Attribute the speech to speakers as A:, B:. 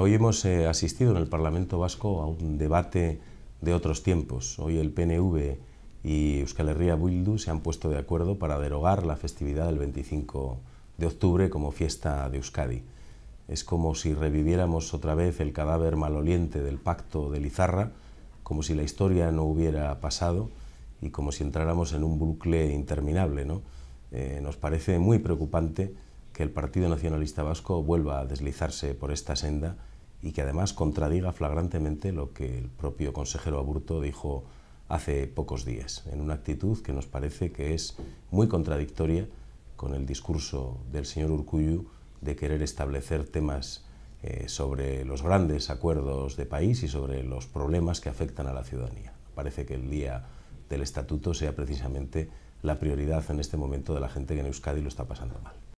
A: hoy hemos eh, asistido en el Parlamento Vasco a un debate de otros tiempos. Hoy el PNV y Euskal Herria Bildu se han puesto de acuerdo para derogar la festividad del 25 de octubre como fiesta de Euskadi. Es como si reviviéramos otra vez el cadáver maloliente del pacto de Lizarra, como si la historia no hubiera pasado y como si entráramos en un bucle interminable. Eh, nos parece muy preocupante que el Partido Nacionalista Vasco vuelva a deslizarse por esta senda y que además contradiga flagrantemente lo que el propio consejero Aburto dijo hace pocos días, en una actitud que nos parece que es muy contradictoria con el discurso del señor Urcuyu de querer establecer temas eh, sobre los grandes acuerdos de país y sobre los problemas que afectan a la ciudadanía. Parece que el día del estatuto sea precisamente la prioridad en este momento de la gente que
B: en Euskadi lo está pasando mal.